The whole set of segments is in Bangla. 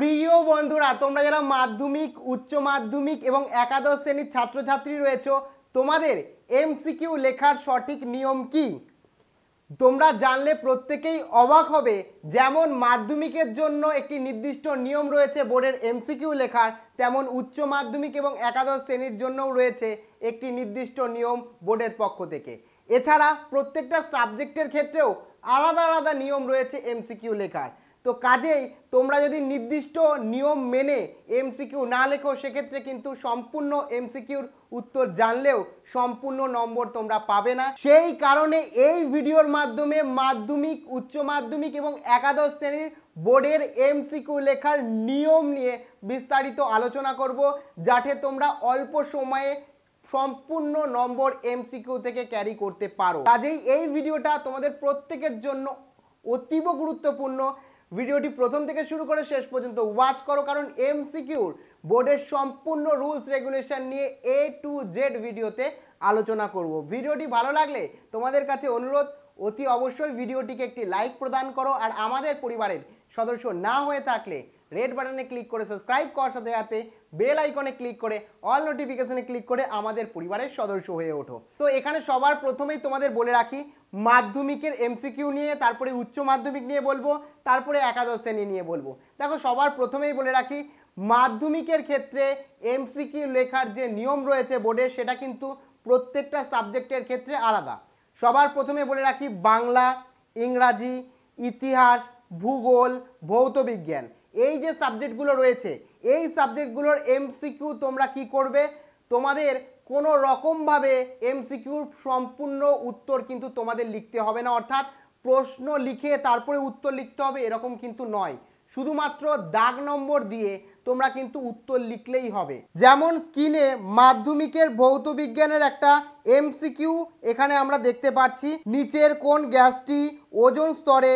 প্রিয় বন্ধুরা তোমরা যারা মাধ্যমিক উচ্চ মাধ্যমিক এবং একাদশ শ্রেণীর ছাত্রছাত্রী রয়েছে তোমাদের এমসিকিউ লেখার সঠিক নিয়ম কি তোমরা জানলে প্রত্যেকেই অবাক হবে যেমন মাধ্যমিকের জন্য একটি নির্দিষ্ট নিয়ম রয়েছে বোর্ডের এমসিকিউ লেখার তেমন উচ্চ মাধ্যমিক এবং একাদশ শ্রেণীর জন্যও রয়েছে একটি নির্দিষ্ট নিয়ম বোর্ডের পক্ষ থেকে এছাড়া প্রত্যেকটা সাবজেক্টের ক্ষেত্রেও আলাদা আলাদা নিয়ম রয়েছে এমসিকিউ লেখার তো কাজেই তোমরা যদি নির্দিষ্ট নিয়ম মেনে এমসিকিউ না লেখো সেক্ষেত্রে কিন্তু সম্পূর্ণ এমসিকিউর উত্তর জানলেও সম্পূর্ণ নম্বর তোমরা পাবে না সেই কারণে এই ভিডিওর মাধ্যমে মাধ্যমিক উচ্চ মাধ্যমিক এবং একাদশ শ্রেণীর বোর্ডের এমসিকিউ লেখার নিয়ম নিয়ে বিস্তারিত আলোচনা করব যাতে তোমরা অল্প সময়ে সম্পূর্ণ নম্বর এমসিকিউ থেকে ক্যারি করতে পারো কাজেই এই ভিডিওটা তোমাদের প্রত্যেকের জন্য অতীব গুরুত্বপূর্ণ ভিডিওটি প্রথম থেকে শুরু করে শেষ পর্যন্ত ওয়াচ করো কারণ এমসিকিউর বোর্ডের সম্পূর্ণ রুলস রেগুলেশন নিয়ে এ টু জেড ভিডিওতে আলোচনা করব ভিডিওটি ভালো লাগলে তোমাদের কাছে অনুরোধ অতি অবশ্যই ভিডিওটিকে একটি লাইক প্রদান করো আর আমাদের পরিবারের সদস্য না হয়ে থাকলে রেড বাটনে ক্লিক করে সাবস্ক্রাইব করার সাথে সাথে বেল আইকনে ক্লিক করে অল নোটিফিকেশনে ক্লিক করে আমাদের পরিবারের সদস্য হয়ে ওঠো তো এখানে সবার প্রথমেই তোমাদের বলে রাখি মাধ্যমিকের এমসিকিউ নিয়ে তারপরে উচ্চ মাধ্যমিক নিয়ে বলবো তারপরে একাদশ শ্রেণী নিয়ে বলবো দেখো সবার প্রথমেই বলে রাখি মাধ্যমিকের ক্ষেত্রে এমসিকিউ লেখার যে নিয়ম রয়েছে বোর্ডে সেটা কিন্তু প্রত্যেকটা সাবজেক্টের ক্ষেত্রে আলাদা সবার প্রথমে বলে রাখি বাংলা ইংরাজি ইতিহাস ভূগোল ভৌত বিজ্ঞান এই যে সাবজেক্টগুলো রয়েছে এই সাবজেক্টগুলোর এমসিকিউ তোমরা কি করবে তোমাদের কোনো রকমভাবে এমসিকিউর সম্পূর্ণ উত্তর কিন্তু তোমাদের লিখতে হবে না অর্থাৎ প্রশ্ন লিখে তারপরে উত্তর লিখতে হবে এরকম কিন্তু নয় শুধুমাত্র দাগ নম্বর দিয়ে তোমরা কিন্তু উত্তর লিখলেই হবে যেমন স্ক্রিনে মাধ্যমিকের ভৌত বিজ্ঞানের একটা এমসিকিউ এখানে আমরা দেখতে পাচ্ছি নিচের কোন গ্যাসটি ওজন স্তরে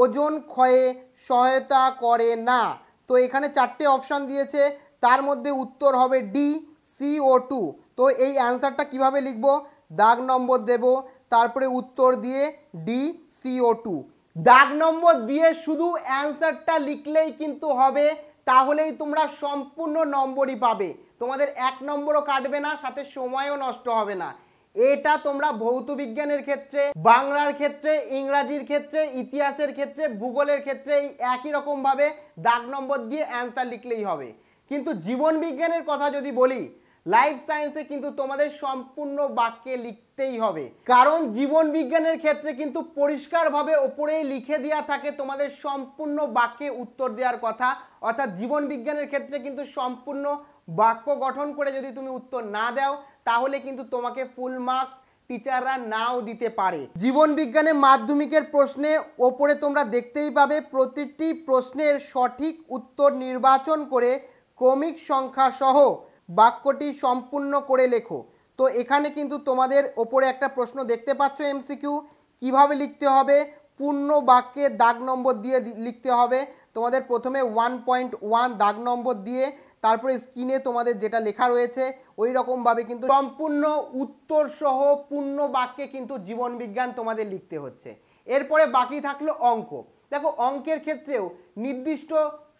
ওজন ক্ষয়ে সহায়তা করে না তো এখানে চারটে অপশান দিয়েছে তার মধ্যে উত্তর হবে ডি সিও টু তো এই অ্যান্সারটা কিভাবে লিখব দাগ নম্বর দেব তারপরে উত্তর দিয়ে ডি সিও টু দাগ নম্বর দিয়ে শুধু অ্যান্সারটা লিখলেই কিন্তু হবে তাহলেই তোমরা সম্পূর্ণ নম্বরই পাবে তোমাদের এক নম্বরও কাটবে না সাথে সময়ও নষ্ট হবে না এটা তোমরা ভৌত বিজ্ঞানের ক্ষেত্রে বাংলার ক্ষেত্রে ইংরাজির ক্ষেত্রে ইতিহাসের ক্ষেত্রে ভূগোলের ক্ষেত্রে এই একই রকমভাবে দাগ নম্বর দিয়ে অ্যান্সার লিখলেই হবে কিন্তু জীবন বিজ্ঞানের কথা যদি বলি লাইফ সায়েন্সে কিন্তু তোমাদের সম্পূর্ণ বাক্যে লিখতেই হবে কারণ জীবন বিজ্ঞানের ক্ষেত্রে কিন্তু পরিষ্কারভাবে ওপরেই লিখে দেওয়া থাকে তোমাদের সম্পূর্ণ বাক্যে উত্তর দেওয়ার কথা অর্থাৎ জীবন বিজ্ঞানের ক্ষেত্রে কিন্তু সম্পূর্ণ বাক্য গঠন করে যদি তুমি উত্তর না দাও তাহলে কিন্তু তোমাকে ফুল মার্কস টিচাররা নাও দিতে পারে জীবন বিজ্ঞানে মাধ্যমিকের প্রশ্নে ওপরে তোমরা দেখতেই পাবে প্রতিটি প্রশ্নের সঠিক উত্তর নির্বাচন করে ক্রমিক সংখ্যা সহ বাক্যটি সম্পূর্ণ করে লেখো তো এখানে কিন্তু তোমাদের ওপরে একটা প্রশ্ন দেখতে পাচ্ছ এমসিকিউ কিভাবে লিখতে হবে পূর্ণ বাক্যে দাগ নম্বর দিয়ে লিখতে হবে তোমাদের প্রথমে ওয়ান পয়েন্ট ওয়ান দাগ নম্বর দিয়ে তারপরে স্ক্রিনে তোমাদের যেটা লেখা রয়েছে ওই রকমভাবে কিন্তু সম্পূর্ণ উত্তর সহ পূর্ণ বাক্যে কিন্তু জীবনবিজ্ঞান তোমাদের লিখতে হচ্ছে এরপরে বাকি থাকলো অঙ্ক দেখো অঙ্কের ক্ষেত্রেও নির্দিষ্ট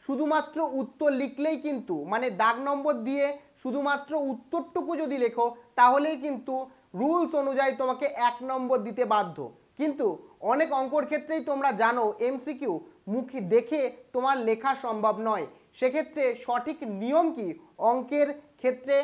শুধুমাত্র উত্তর লিখলেই কিন্তু মানে দাগ নম্বর দিয়ে শুধুমাত্র উত্তরটুকু যদি লেখো তাহলেই কিন্তু রুলস অনুযায়ী তোমাকে এক নম্বর দিতে বাধ্য কিন্তু অনেক অঙ্কর ক্ষেত্রেই তোমরা জানো এমসিকিউ মুখী দেখে তোমার লেখা সম্ভব নয় সেক্ষেত্রে সঠিক নিয়ম কি অঙ্কের ক্ষেত্রে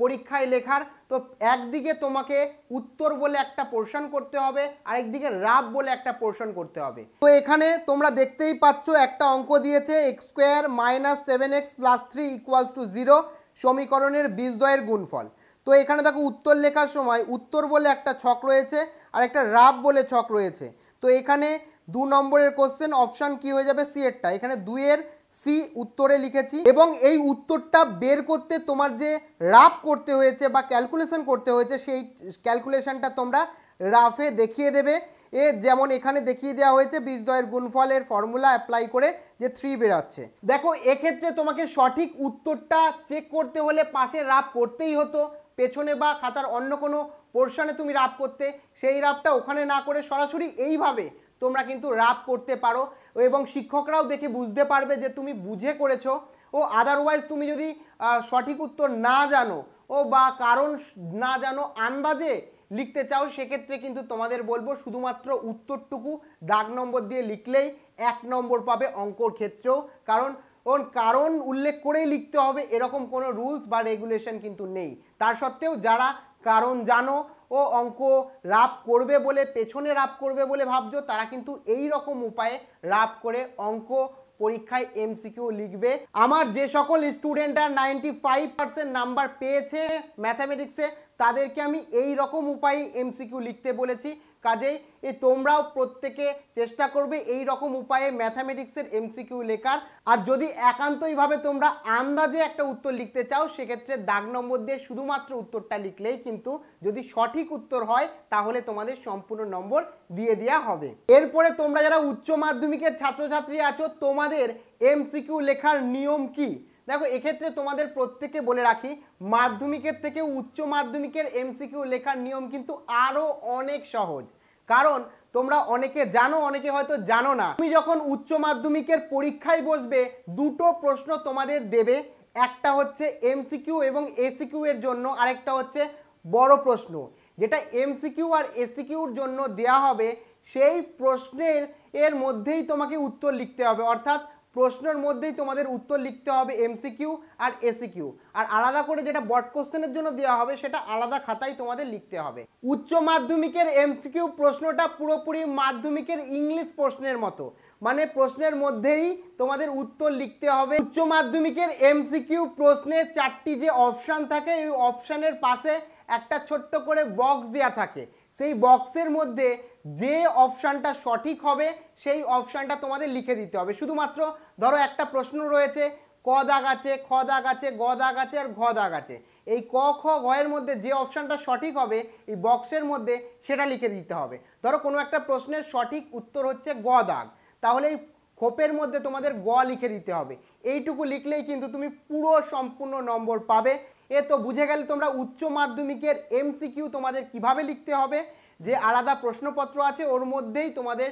পরীক্ষায় লেখার তো একদিকে তোমাকে উত্তর বলে একটা পোর্শন করতে হবে আরেকদিকে রাব বলে একটা পোর্শন করতে হবে তো এখানে তোমরা দেখতেই পাচ্ছ একটা অঙ্ক দিয়েছে x square minus seven x plus three equals to zero সমীকরণের বিজয়ের গুণফল তো এখানে দেখো উত্তর লেখার সময় উত্তর বলে একটা ছক রয়েছে আর একটা রাব বলে ছক রয়েছে তো এখানে দু নম্বরের কোশ্চেন অপশান কি হয়ে যাবে সি এরটা এখানে দুইয়ের সি উত্তরে লিখেছি এবং এই উত্তরটা বের করতে তোমার যে রাফ করতে হয়েছে বা ক্যালকুলেশন করতে হয়েছে সেই ক্যালকুলেশনটা তোমরা রাফে দেখিয়ে দেবে এ যেমন এখানে দেখিয়ে দেওয়া হয়েছে বীজদয়ের গুণফলের ফর্মুলা অ্যাপ্লাই করে যে থ্রি বেরোচ্ছে দেখো এক্ষেত্রে তোমাকে সঠিক উত্তরটা চেক করতে হলে পাশে রাফ করতেই হতো পেছনে বা খাতার অন্য কোনো পোর্শনে তুমি রাফ করতে সেই রাফটা ওখানে না করে সরাসরি এইভাবে তোমরা কিন্তু রাপ করতে পারো এবং শিক্ষকরাও দেখে বুঝতে পারবে যে তুমি বুঝে করেছো ও আদারওয়াইজ তুমি যদি সঠিক উত্তর না জানো ও বা কারণ না জানো আন্দাজে লিখতে চাও সেক্ষেত্রে কিন্তু তোমাদের বলবো শুধুমাত্র উত্তরটুকু দাগ নম্বর দিয়ে লিখলেই এক নম্বর পাবে অঙ্কর ক্ষেত্রেও কারণ ওর কারণ উল্লেখ করেই লিখতে হবে এরকম কোনো রুলস বা রেগুলেশন কিন্তু নেই তার সত্ত্বেও যারা কারণ জানো ও অঙ্ক রাপ করবে বলে পেছনে রাপ করবে বলে ভাবছো তারা কিন্তু এই রকম উপায়ে রাপ করে অঙ্ক পরীক্ষায় এমসিকিউ লিখবে আমার যে সকল স্টুডেন্টরা নাইনটি ফাইভ পার্সেন্ট নাম্বার পেয়েছে ম্যাথামেটিক্সে তাদেরকে আমি এই রকম উপায়ে এমসিকিউ লিখতে বলেছি কাজেই এই তোমরাও প্রত্যেকে চেষ্টা করবে এই রকম উপায়ে ম্যাথামেটিক্সের এমসিকিউ লেখার আর যদি একান্তইভাবে তোমরা আন্দাজে একটা উত্তর লিখতে চাও সেক্ষেত্রে দাগ নম্বর দিয়ে শুধুমাত্র উত্তরটা লিখলেই কিন্তু যদি সঠিক উত্তর হয় তাহলে তোমাদের সম্পূর্ণ নম্বর দিয়ে দেওয়া হবে এরপরে তোমরা যারা উচ্চ মাধ্যমিকের ছাত্রছাত্রী আছো তোমাদের এমসিকিউ লেখার নিয়ম কী দেখো এক্ষেত্রে তোমাদের প্রত্যেকে বলে রাখি মাধ্যমিকের থেকে উচ্চ মাধ্যমিকের এমসিকিউ লেখার নিয়ম কিন্তু আরও অনেক সহজ কারণ তোমরা অনেকে জানো অনেকে হয়তো জানো না তুমি যখন উচ্চ মাধ্যমিকের পরীক্ষায় বসবে দুটো প্রশ্ন তোমাদের দেবে একটা হচ্ছে এমসিকিউ এবং এসিকিউ এর জন্য আরেকটা হচ্ছে বড় প্রশ্ন যেটা এমসিকিউ আর এসিকিউর জন্য দেয়া হবে সেই প্রশ্নের এর মধ্যেই তোমাকে উত্তর লিখতে হবে অর্থাৎ প্রশ্নের মধ্যেই তোমাদের উত্তর লিখতে হবে এমসিকিউ আর এসিকিউ আর আলাদা করে যেটা বট কোশ্চেনের জন্য দেওয়া হবে সেটা আলাদা খাতায় তোমাদের লিখতে হবে উচ্চ মাধ্যমিকের এমসিকিউ প্রশ্নটা পুরোপুরি মাধ্যমিকের ইংলিশ প্রশ্নের মতো মানে প্রশ্নের মধ্যেই তোমাদের উত্তর লিখতে হবে উচ্চ মাধ্যমিকের এমসিকিউ প্রশ্নে চারটি যে অপশান থাকে ওই অপশানের পাশে একটা ছোট্ট করে বক্স দেওয়া থাকে সেই বক্সের মধ্যে যে অপশানটা সঠিক হবে সেই অপশানটা তোমাদের লিখে দিতে হবে শুধুমাত্র ধরো একটা প্রশ্ন রয়েছে ক দাগ আছে খ দাগ আছে গ দাগ আছে আর ঘ দাগ আছে এই ক খ ঘয়ের মধ্যে যে অপশানটা সঠিক হবে এই বক্সের মধ্যে সেটা লিখে দিতে হবে ধরো কোনো একটা প্রশ্নের সঠিক উত্তর হচ্ছে গ দাগ তাহলে এই খোপের মধ্যে তোমাদের গ লিখে দিতে হবে এইটুকু লিখলেই কিন্তু তুমি পুরো সম্পূর্ণ নম্বর পাবে এ তো বুঝে গেলে তোমরা উচ্চ মাধ্যমিকের এমসিকিউ তোমাদের কিভাবে লিখতে হবে যে আলাদা প্রশ্নপত্র আছে ওর মধ্যেই তোমাদের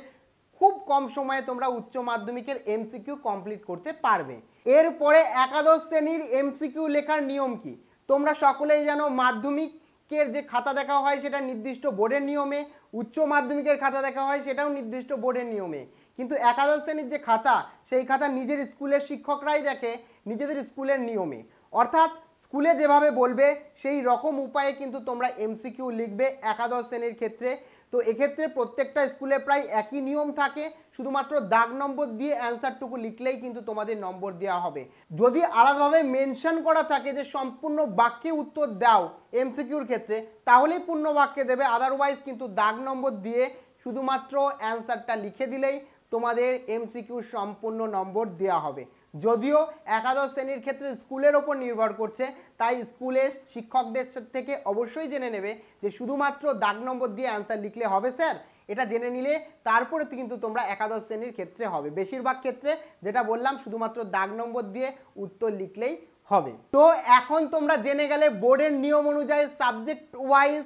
খুব কম সময়ে তোমরা উচ্চ মাধ্যমিকের এমসিকিউ কমপ্লিট করতে পারবে এরপরে একাদশ শ্রেণীর এমসিকিউ লেখার নিয়ম কি তোমরা সকলেই জানো মাধ্যমিকের যে খাতা দেখা হয় সেটা নির্দিষ্ট বোর্ডের নিয়মে উচ্চ মাধ্যমিকের খাতা দেখা হয় সেটাও নির্দিষ্ট বোর্ডের নিয়মে কিন্তু একাদশ শ্রেণীর যে খাতা সেই খাতা নিজের স্কুলের শিক্ষকরাই দেখে নিজেদের স্কুলের নিয়মে অর্থাৎ স্কুলে যেভাবে বলবে সেই রকম উপায়ে কিন্তু তোমরা এমসিকিউ লিখবে একাদশ শ্রেণীর ক্ষেত্রে তো এক্ষেত্রে প্রত্যেকটা স্কুলে প্রায় একই নিয়ম থাকে শুধুমাত্র দাগ নম্বর দিয়ে অ্যান্সারটুকু লিখলেই কিন্তু তোমাদের নম্বর দেওয়া হবে যদি আলাদাভাবে মেনশন করা থাকে যে সম্পূর্ণ বাক্যে উত্তর দাও এমসিকিউর ক্ষেত্রে তাহলেই পূর্ণ বাক্যে দেবে আদারওয়াইজ কিন্তু দাগ নম্বর দিয়ে শুধুমাত্র অ্যান্সারটা লিখে দিলেই তোমাদের এমসিকিউর সম্পূর্ণ নম্বর দেওয়া হবে যদিও একাদশ শ্রেণীর ক্ষেত্রে স্কুলের ওপর নির্ভর করছে তাই স্কুলের শিক্ষকদের থেকে অবশ্যই জেনে নেবে যে শুধুমাত্র দাগ নম্বর দিয়ে অ্যান্সার লিখলে হবে স্যার এটা জেনে নিলে তারপরে কিন্তু তোমরা একাদশ শ্রেণীর ক্ষেত্রে হবে বেশিরভাগ ক্ষেত্রে যেটা বললাম শুধুমাত্র দাগ নম্বর দিয়ে উত্তর লিখলেই হবে তো এখন তোমরা জেনে গেলে বোর্ডের নিয়ম অনুযায়ী সাবজেক্ট ওয়াইজ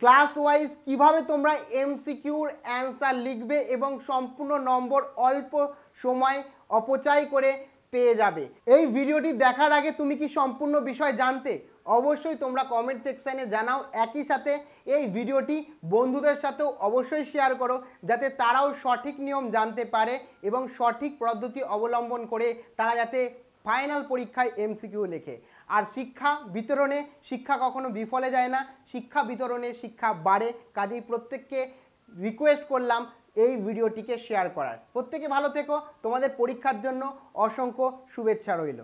ক্লাস ওয়াইজ কীভাবে তোমরা এমসিকিউর অ্যান্সার লিখবে এবং সম্পূর্ণ নম্বর অল্প সময় অপচয় করে পেয়ে যাবে এই ভিডিওটি দেখার আগে তুমি কি সম্পূর্ণ বিষয় জানতে অবশ্যই তোমরা কমেন্ট সেকশানে জানাও একই সাথে এই ভিডিওটি বন্ধুদের সাথেও অবশ্যই শেয়ার করো যাতে তারাও সঠিক নিয়ম জানতে পারে এবং সঠিক পদ্ধতি অবলম্বন করে তারা যাতে ফাইনাল পরীক্ষায় এমসিকিউ লেখে আর শিক্ষা বিতরণে শিক্ষা কখনো বিফলে যায় না শিক্ষা বিতরণে শিক্ষা বাড়ে কাজেই প্রত্যেককে রিকোয়েস্ট করলাম এই ভিডিওটিকে শেয়ার করার প্রত্যেকে ভালো থেকো তোমাদের পরীক্ষার জন্য অসংখ্য শুভেচ্ছা রইল